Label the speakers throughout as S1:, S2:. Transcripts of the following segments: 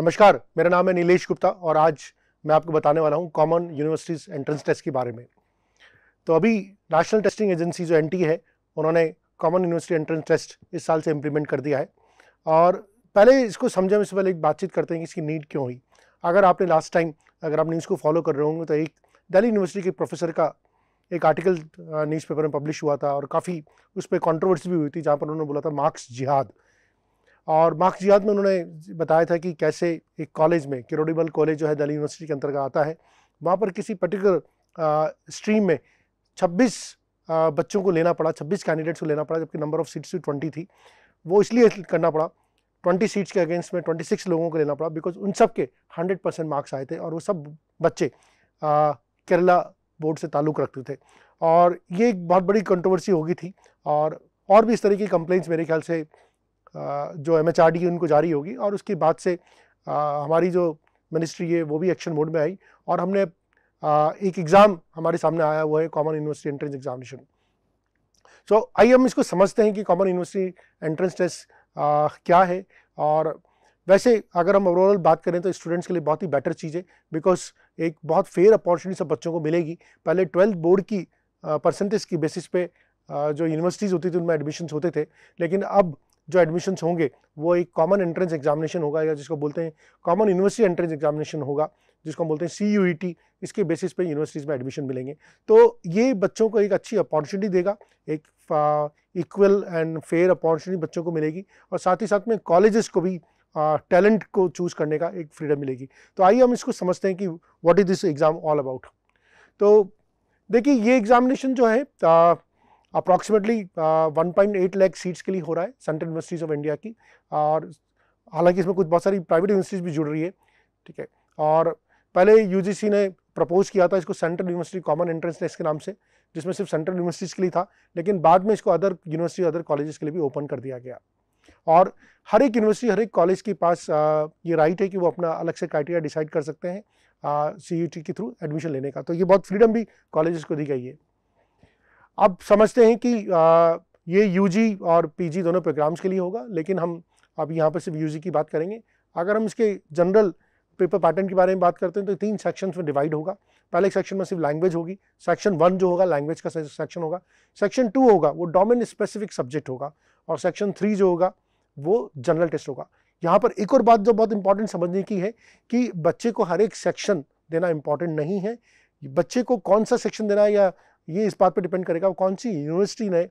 S1: नमस्कार मेरा नाम है नीलेश गुप्ता और आज मैं आपको बताने वाला हूँ कॉमन यूनिवर्सिटीज़ एंट्रेंस टेस्ट के बारे में तो अभी नेशनल टेस्टिंग एजेंसी जो एन है उन्होंने कॉमन यूनिवर्सिटी एंट्रेंस टेस्ट इस साल से इम्प्लीमेंट कर दिया है और पहले इसको समझे इससे पहले एक बातचीत करते हैं कि इसकी नीड क्यों हुई अगर आपने लास्ट टाइम अगर आप न्यूज़ को फॉलो कर रहे होंगे तो एक दिल्ली यूनिवर्सिटी के प्रोफेसर का एक आर्टिकल न्यूज़पेपर uh, में पब्लिश हुआ था और काफ़ी उस पर कॉन्ट्रोवर्सी भी हुई थी जहाँ पर उन्होंने बोला था मार्क्स जिहाद और मार्क्स जिहाद में उन्होंने बताया था कि कैसे एक कॉलेज में किरोडिबल कॉलेज जो है दिल्ली यूनिवर्सिटी के अंतर्गत आता है वहाँ पर किसी पर्टिकुलर स्ट्रीम में 26 आ, बच्चों को लेना पड़ा 26 कैंडिडेट्स को लेना पड़ा जबकि नंबर ऑफ सीट्स ट्वेंटी थी वो इसलिए करना पड़ा 20 सीट्स के अगेंस्ट में 26 लोगों को लेना पड़ा बिकॉज उन सब के 100 परसेंट मार्क्स आए थे और वो सब बच्चे आ, केरला बोर्ड से ताल्लुक़ रखते थे और ये एक बहुत बड़ी कंट्रोवर्सी होगी थी और और भी इस तरह की कंप्लेंट्स मेरे ख्याल से जो एम एच आर डी उनको जारी होगी और उसके बाद से हमारी जो मिनिस्ट्री है वो भी एक्शन मोड में आई और हमने एक एग्ज़ाम हमारे सामने आया हुआ है common university entrance examination so आइए हम इसको समझते हैं कि कॉमन यूनिवर्सिटी एंट्रेंस टेस्ट क्या है और वैसे अगर हम ओवरऑल बात करें तो स्टूडेंट्स के लिए बहुत ही बेटर चीज़ है बिकॉज एक बहुत फेयर अपॉर्चुनिटी सब बच्चों को मिलेगी पहले ट्वेल्थ बोर्ड की परसेंटेज की बेसिस पे जो यूनिवर्सिटीज़ होती थी उनमें एडमिशन होते थे लेकिन अब जो एडमिशन्स होंगे वो एक कॉमन एंट्रेंस एग्जामिनेशन होगा या जिसको बोलते हैं कॉमन यूनिवर्सिटी एंट्रेंस एग्जामिनेशन होगा जिसको हम बोलते हैं सी यू ई टी इसके बेसिस पे यूनिवर्सिटीज़ में एडमिशन मिलेंगे तो ये बच्चों को एक अच्छी अपॉर्चुनिटी देगा एक इक्वल एंड फेयर अपॉर्चुनिटी बच्चों को मिलेगी और साथ ही साथ में कॉलेजेस को भी टैलेंट uh, को चूज करने का एक फ्रीडम मिलेगी तो आइए हम इसको समझते हैं कि what is this exam all about तो देखिए ये एग्ज़ामिनेशन जो है uh, approximately one eight lakh seats के लिए हो रहा है सेंट्रल यूनिवर्सिटीज़ ऑफ इंडिया की और हालांकि इसमें कुछ बहुत सारी प्राइवेट यूनिवर्सिटीज़ भी जुड़ रही है ठीक है और पहले यूजीसी ने प्रपोज किया था इसको central university common entrance test के नाम से जिसमें सिर्फ सेंट्रल यूनिवर्सिटीज़ के लिए था लेकिन बाद में इसको अदर यूनिवर्सिटी अदर कॉलेजेस के लिए भी ओपन कर दिया गया और हर एक यूनिवर्सिटी हर एक कॉलेज के पास uh, ये राइट है कि वो अपना अलग से क्राइटेरिया डिसाइड कर सकते हैं सी uh, के थ्रू एडमिशन लेने का तो ये बहुत फ्रीडम भी कॉलेजेस को दी गई है अब समझते हैं कि आ, ये यू और पी दोनों प्रोग्राम्स के लिए होगा लेकिन हम अब यहाँ पर सिर्फ यू की बात करेंगे अगर हम इसके जनरल पेपर पैटर्न के बारे में बात करते हैं तो तीन सेक्शंस में डिवाइड होगा पहले सेक्शन में सिर्फ लैंग्वेज होगी सेक्शन वन जो होगा लैंग्वेज का सेक्शन होगा सेक्शन टू होगा वो डोमेन स्पेसिफिक सब्जेक्ट होगा और सेक्शन थ्री जो होगा वो जनरल टेस्ट होगा यहाँ पर एक और बात जो बहुत इंपॉर्टेंट समझने की है कि बच्चे को हर एक सेक्शन देना इंपॉर्टेंट नहीं है बच्चे को कौन सा सेक्शन देना है या ये इस बात पर डिपेंड करेगा कौन सी यूनिवर्सिटी ने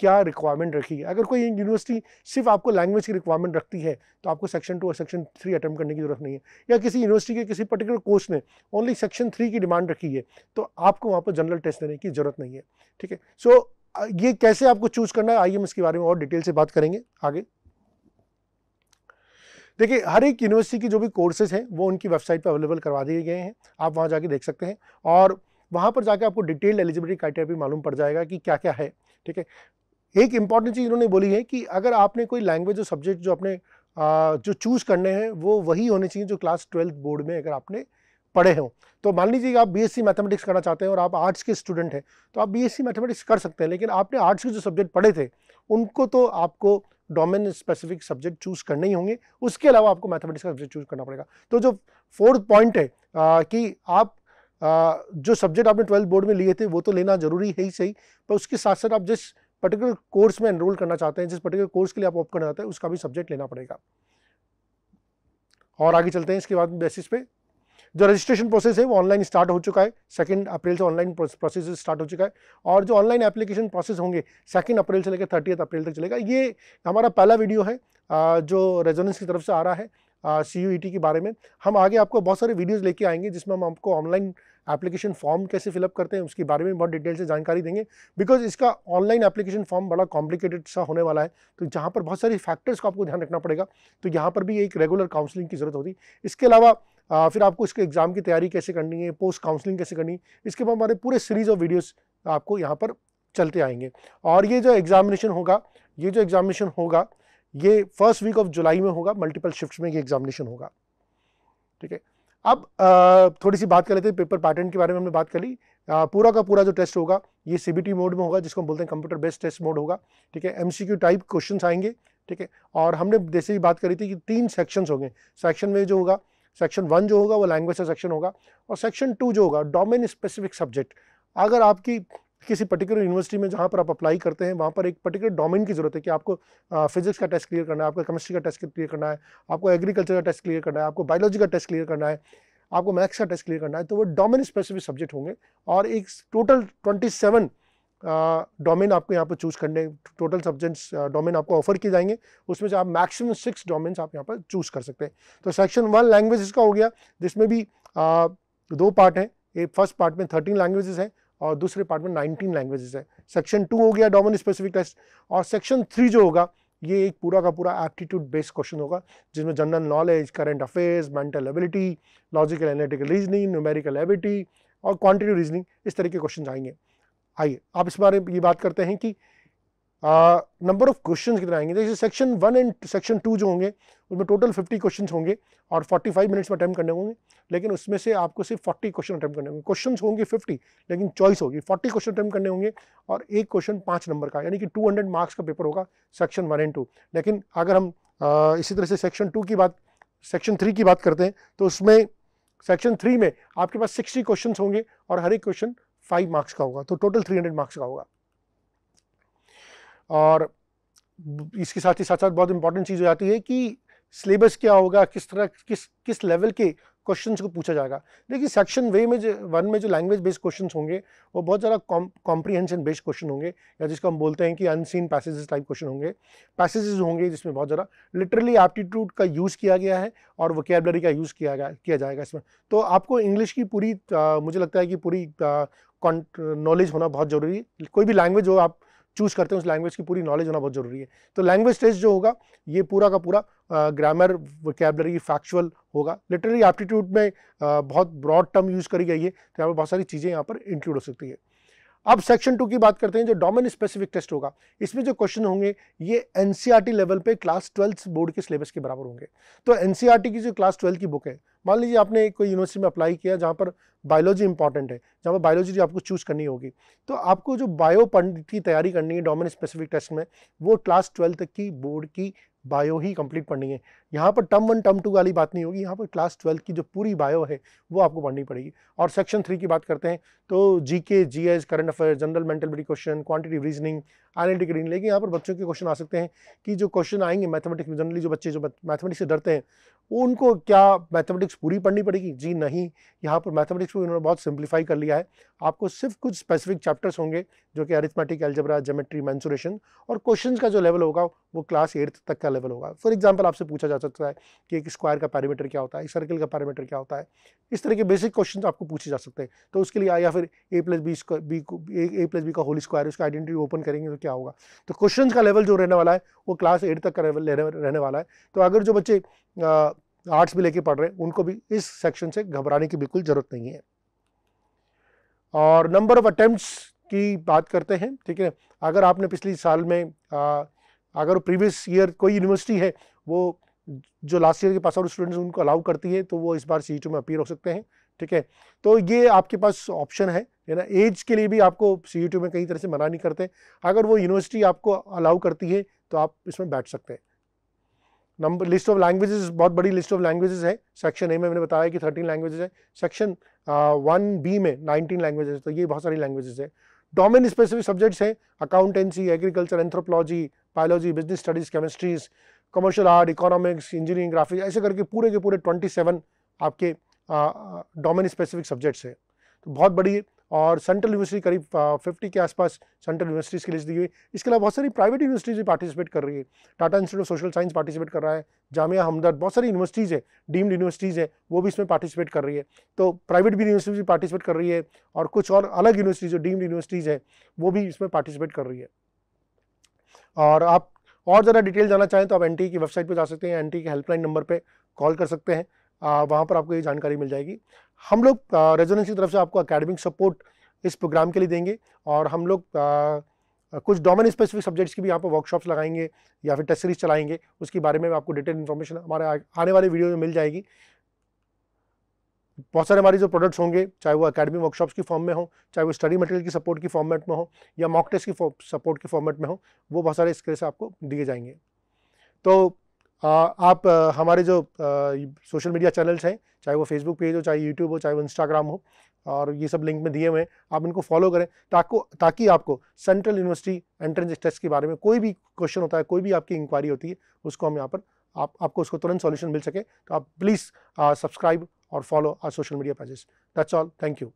S1: क्या रिक्वायरमेंट रखी है अगर कोई यूनिवर्सिटी सिर्फ आपको लैंग्वेज की रिक्वायरमेंट रखती है तो आपको सेक्शन टू और सेक्शन थ्री अटैम्प्ट करने की जरूरत नहीं है या किसी यूनिवर्सिटी के किसी पर्टिकुलर कोर्स ने ओनली सेक्शन थ्री की डिमांड रखी है तो आपको वहाँ पर जनरल टेस्ट देने की जरूरत नहीं है ठीक है सो ये कैसे आपको चूज करना है आइए हम इसके बारे में और डिटेल से बात करेंगे आगे देखिए हर एक यूनिवर्सिटी की जो भी कोर्सेज हैं वो उनकी वेबसाइट पर अवेलेबल करवा दिए गए हैं आप वहाँ जाके देख सकते हैं और वहाँ पर जाकर आपको डिटेल्ड एलिजिबिलिटी क्राइटेरिया भी मालूम पड़ जाएगा कि क्या क्या है ठीक है एक इंपॉर्टेंट चीज़ इन्होंने बोली है कि अगर आपने कोई लैंग्वेज और सब्जेक्ट जो अपने जो चूज़ करने हैं वो वही होने चाहिए जो क्लास ट्वेल्थ बोर्ड में अगर आपने पढ़े हों तो मान लीजिए कि आप बीएससी मैथमेटिक्स करना चाहते हैं और आप आर्ट्स के स्टूडेंट हैं तो आप बीएससी मैथमेटिक्स कर सकते हैं लेकिन आपने आर्ट्स के जो सब्जेक्ट पढ़े थे उनको तो आपको डोमेन स्पेसिफिक सब्जेक्ट चूज़ करने ही होंगे उसके अलावा आपको मैथमेटिक्स का सब्जेक्ट चूज़ करना पड़ेगा तो जो फोर्थ पॉइंट है आ, कि आप जो सब्जेक्ट आपने ट्वेल्थ बोर्ड में लिए थे वो तो लेना जरूरी है ही सही पर उसके साथ साथ आप जिस पर्टिकुलर कोर्स में एनरोल करना चाहते हैं जिस पर्टिकुलर कोर्स के लिए आप ऑप्ट करना चाहते हैं उसका भी सब्जेक्ट लेना पड़ेगा और आगे चलते हैं इसके बाद बेसिस पे जो रजिस्ट्रेशन प्रोसेस है वो ऑनलाइन स्टार्ट हो चुका है सेकेंड अप्रैल से ऑनलाइन प्रोसेस स्टार्ट हो चुका है और जो ऑनलाइन एप्लीकेशन प्रोसेस होंगे सेकंड अप्रैल से लेकर थर्टीथ अप्रैल तक चलेगा ये हमारा पहला वीडियो है जो रेजोनेंस की तरफ से आ रहा है सी यू e के बारे में हम आगे आपको बहुत सारे वीडियोस लेके आएंगे जिसमें हम आपको ऑनलाइन एप्लीकेशन फॉर्म कैसे फिलअप करते हैं उसके बारे में बहुत डिटेल से जानकारी देंगे बिकॉज इसका ऑनलाइन एप्लीकेशन फॉर्म बड़ा कॉम्प्लिकेटेड सा होने वाला है तो जहाँ पर बहुत सारे फैक्टर्स को आपको ध्यान रखना पड़ेगा तो यहाँ पर भी एक रेगुलर काउंसलिंग की ज़रूरत होती इसके अलावा फिर आपको इसके एग्ज़ाम की तैयारी कैसे करनी है पोस्ट काउंसलिंग कैसे करनी है इसके बाद हमारे पूरे सीरीज़ ऑफ वीडियोज़ आपको यहाँ पर चलते आएंगे और ये जो एग्ज़ामिनेशन होगा ये जो एग्ज़ामिनेशन होगा ये फर्स्ट वीक ऑफ जुलाई में होगा मल्टीपल शिफ्ट में ये एग्जामिनेशन होगा ठीक है अब थोड़ी सी बात कर लेते हैं पेपर पैटर्न के बारे में हमने बात कर ली पूरा का पूरा जो टेस्ट होगा ये सी मोड में होगा जिसको हम बोलते हैं कंप्यूटर बेस्ड टेस्ट मोड होगा ठीक है एमसीक्यू टाइप क्वेश्चंस आएंगे ठीक है और हमने जैसे ही बात करी थी कि तीन सेक्शंस होंगे सेक्शन में जो होगा सेक्शन वन जो होगा वो लैंग्वेज का सेक्शन होगा और सेक्शन टू जो होगा डोमेन स्पेसिफिक सब्जेक्ट अगर आपकी किसी पर्टिकुलर यूनिवर्सिटी में जहाँ पर आप अप्लाई करते हैं वहाँ पर एक पर्टिकुलर डोमेन की ज़रूरत है कि आपको फिजिक्स का टेस्ट क्लियर करना है आपको केमिस्ट्री का टेस्ट क्लियर करना है आपको एग्रीकल्चर का टेस्ट क्लियर करना है आपको बायोलॉजी का टेस्ट क्लियर करना है आपको मैथ्स का टेस्ट क्लियर करना है तो वो डोमेन स्पेसिफिक सब्जेक्ट होंगे और एक टोटल ट्वेंटी सेवन डोमेन आपको यहाँ पर चूज करने टोटल सब्जेक्ट्स डोमेन आपको ऑफर किए जाएंगे उसमें से आप मैक्सिमम सिक्स डोमेन्स आप यहाँ पर चूज कर सकते हैं तो सेक्शन वन लैंग्वेज का हो गया जिसमें भी दो पार्ट हैं एक फर्स्ट पार्ट में थर्टीन लैंग्वेजेस हैं और दूसरे पार्ट में नाइनटीन लैंग्वेजेस है सेक्शन टू हो गया डोमेन स्पेसिफिक टेस्ट और सेक्शन थ्री जो होगा ये एक पूरा का पूरा एप्टीट्यूड बेस्ड क्वेश्चन होगा जिसमें general knowledge current affairs mental ability logical analytical reasoning numerical ability और क्वान्टिटिव रीजनिंग इस तरह के क्वेश्चन आएंगे आइए आप इस बारे में ये बात करते हैं कि नंबर ऑफ क्वेश्चन कितने आएंगे जैसे section one and section two जो होंगे उसमें टोटल फिफ्टी क्वेश्चन होंगे और फोर्टी फाइव मिनट्स में अटैम्प्ट करने होंगे लेकिन उसमें से आपको सिर्फ फोर्टी क्वेश्चन अटैम्प्ट करने होंगे क्वेश्चन होंगे फिफ्टी लेकिन चॉइस होगी फोर्टी क्वेश्चन अटैम्प्ट करने होंगे और एक क्वेश्चन पाँच नंबर का यानी कि टू हंड्रेड मार्क्स का पेपर होगा सेक्शन वन एंड टू लेकिन अगर हम आ, इसी तरह से सेक्शन टू की बात सेक्शन थ्री की बात करते हैं तो उसमें सेक्शन थ्री में आपके पास सिक्सटी क्वेश्चन होंगे और हर एक क्वेश्चन फाइव मार्क्स का होगा तो टोटल थ्री हंड्रेड मार्क्स का होगा और इसके साथ ही साथ साथ बहुत इंपॉर्टेंट चीज़ हो जाती है कि सिलेबस क्या होगा किस तरह किस किस लेवल के क्वेश्चंस को पूछा जाएगा देखिए सेक्शन वे में जो वन में जो लैंग्वेज बेस्ड क्वेश्चंस होंगे वो बहुत ज़्यादा कॉम्प्रीहेंशन बेस्ड क्वेश्चन होंगे या जिसको हम बोलते हैं कि अनसीन पैसेजेस टाइप क्वेश्चन होंगे पैसेजेस होंगे जिसमें बहुत ज़्यादा लिटरली एप्टीट्यूड का यूज़ किया गया है और वोकेबलरी का यूज़ किया गया किया जाएगा इसमें तो आपको इंग्लिश की पूरी आ, मुझे लगता है कि पूरी नॉलेज होना बहुत ज़रूरी है कोई भी लैंग्वेज हो आप चूज़ करते हैं उस लैंग्वेज की पूरी नॉलेज होना बहुत ज़रूरी है तो लैंग्वेज टेस्ट जो होगा ये पूरा का पूरा ग्रामर वोकेबलरी फैक्चुअल होगा लिटरेरी एप्टीट्यूड में बहुत ब्रॉड टर्म यूज़ करी गई है तो यहाँ पर बहुत सारी चीज़ें यहाँ पर इंक्लूड हो सकती है अब सेक्शन टू की बात करते हैं जो डोमेन स्पेसिफिक टेस्ट होगा इसमें जो क्वेश्चन होंगे ये एनसीईआरटी लेवल e पे क्लास ट्वेल्थ बोर्ड के सिलेबस के बराबर होंगे तो एनसीईआरटी e की जो क्लास ट्वेल्थ की बुक है मान लीजिए आपने कोई यूनिवर्सिटी में अप्लाई किया जहाँ पर बायोलॉजी इंपॉर्टेंट है जहाँ पर बायोलॉजी आपको चूज़ करनी होगी तो आपको जो बायो पढ़ की तैयारी करनी है डोमेन स्पेसिफिक टेस्ट में वो क्लास ट्वेल्थ की बोर्ड की बायो ही कंप्लीट पढ़नी है यहाँ पर टर्म वन टर्म टू वाली बात नहीं होगी यहाँ पर क्लास ट्वेल्थ की जो पूरी बायो है वो आपको पढ़नी पड़ेगी और सेक्शन थ्री की बात करते हैं तो G K G S current affair general mental question quantity reasoning आइडेंटिक रीजनिंग लेकिन यहाँ पर बच्चों के क्वेश्चन आ सकते हैं कि जो क्वेश्चन आएंगे मैथमेटिक्स में जनरली जो बच्चे जो मैथमेटिक्स से डरते हैं उनको क्या मैथमेटिक्स पूरी पढ़नी पड़ेगी जी नहीं यहाँ पर मैथमेटिक्स को इन्होंने बहुत सिंप्लीफाई कर लिया है आपको सिर्फ कुछ स्पेसिफिक चैप्टर्स होंगे जो कि अरिथमेटिक एल्जबरा जोमेट्री मैंसुरेशन और क्वेश्चन का जो लेवल होगा वो क्लास एट्थ तक का लेवल होगा फॉर एग्जाम्पल आपसे पूछा जा सकता है कि एक स्क्वायर का पैरामीटर क्या होता है सर्कल का पैरामीटर क्या होता है इस तरह के बेसिक क्वेश्चन तो आपको पूछे जा सकते हैं तो उसके लिए या फिर A plus B B A plus B का होल स्क्वायर उसका आइडेंटिटी ओपन करेंगे तो क्या होगा तो क्वेश्चन का लेवल जो रहने वाला है वो क्लास एट तक का लेवल रहने वाला है तो अगर जो बच्चे आर्ट्स भी लेके पढ़ रहे हैं उनको भी इस सेक्शन से घबराने की बिल्कुल ज़रूरत नहीं है और नंबर ऑफ अटेम्प्ट्स की बात करते हैं ठीक है अगर आपने पिछले साल में आ, अगर प्रीवियस ईयर कोई यूनिवर्सिटी है वो जो लास्ट ईयर के पास आउट स्टूडेंट्स उनको अलाउ करती है तो वो इस बार सी में अपीयर हो सकते हैं ठीक है तो ये आपके पास ऑप्शन है है ना एज के लिए भी आपको सी में कई तरह से मना नहीं करते अगर वो यूनिवर्सिटी आपको अलाउ करती है तो आप इसमें बैठ सकते हैं नंबर लिस्ट ऑफ लैंग्वेजेस बहुत बड़ी लिस्ट ऑफ लैंग्वेजेस है सेक्शन ए में मैंने बताया कि थर्टीन लैंग्वेजेस है सेक्शन वन बी में नाइनटीन लैंग्वेजेस तो ये बहुत सारी लैंग्वेजेस है डोमेन स्पेसिफिक सब्जेक्ट्स हैं accountancy agriculture anthropology biology business studies chemistries commercial art economics engineering graphics ऐसे करके पूरे के पूरे 27 आपके डोमेन स्पेसिफिक सब्जेक्ट्स हैं तो बहुत बड़ी और सेंट्रल यूनिवर्सिटी करीब फिफ्टी के आसपास सेंट्रल यूनिवर्सिटीज़ की लिस्ट दी हुई इसके अलावा बहुत सारी प्राइवेट यूनिवर्सिटीज़ भी पार्टिसिपेट कर रही है Tata institute of social science participate कर रहा है जामिया हमदर्द बहुत सारी यूनिवर्सिटीज़ है डीम्ड यूनिवर्सिटीज़ है वो भी इसमें पार्टिसिपेट कर रही है तो प्राइवेट भी यूनिवर्सिटीज पार्टिसिपेट कर रही है और कुछ और अलग यूनिवर्सिटीज़ जो डीम्ड यूनिवर्सिटीज़ है वो भी इसमें पार्टिसिपेट कर रही है और आप और ज़्यादा डिटेल जाना चाहें तो आप एन e की वेबसाइट पर जा सकते हैं एन e के हेल्पलाइन नंबर पर कॉल कर सकते हैं वहाँ पर आपको ये जानकारी मिल जाएगी हम लोग रेजोनेंस की तरफ से आपको अकेडमिक सपोर्ट इस प्रोग्राम के लिए देंगे और हम लोग कुछ डोमेन स्पेसिफिक सब्जेक्ट्स की भी यहाँ पर वर्कशॉप्स लगाएंगे या फिर टेस्ट सीरीज चलाएंगे उसके बारे में आपको डिटेल इन्फॉर्मेशन हमारे आने वाले वीडियो में मिल जाएगी बहुत सारे हमारे जो प्रोडक्ट्स होंगे चाहे वो अकेडमी वर्कशॉप्स की फॉर्म में हो चाहे वो स्टडी मटेरियल की सपोर्ट की फॉर्मेट में हो या मॉक टेस्ट की सपोर्ट के फॉर्मेट में हो वो बहुत सारे इसके से आपको दिए जाएंगे तो आ, आप आ, हमारे जो सोशल मीडिया चैनल्स हैं चाहे वो फेसबुक पेज हो चाहे यूट्यूब हो चाहे वो इंस्टाग्राम हो और ये सब लिंक में दिए हुए हैं आप इनको फॉलो करें ताको ताकि आपको सेंट्रल यूनिवर्सिटी एंट्रेंस टेस्ट के बारे में कोई भी क्वेश्चन होता है कोई भी आपकी इंक्वायरी होती है उसको हम यहाँ पर आप आपको उसको तुरंत सॉल्यूशन मिल सके तो आप प्लीज़ सब्सक्राइब और follow our social media pages that's all thank you